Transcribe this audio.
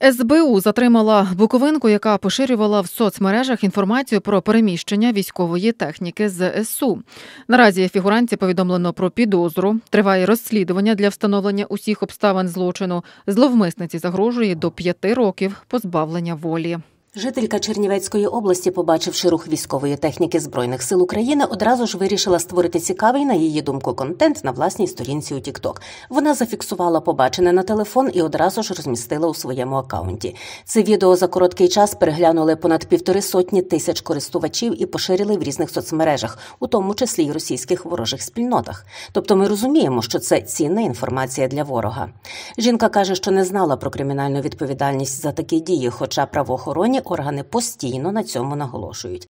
СБУ затримала буковинку, яка поширювала в соцмережах інформацію про переміщення військової техніки з СУ. Наразі фігуранці повідомлено про підозру. Триває розслідування для встановлення усіх обставин злочину. Зловмисниці загрожує до п'яти років позбавлення волі. Жителька Чернівецької області, побачивши рух військової техніки збройних сил України, одразу ж вирішила створити цікавий, на її думку, контент на власній сторінці у TikTok. Вона зафіксувала побачене на телефон і одразу ж розмістила у своєму акаунті. Це відео за короткий час переглянули понад півтори сотні тисяч користувачів і поширили в різних соцмережах, у тому числі й російських ворожих спільнотах. Тобто, ми розуміємо, що це цінна інформація для ворога. Жінка каже, що не знала про кримінальну відповідальність за такі дії, хоча правоохоронні органи постійно на цьому наголошують.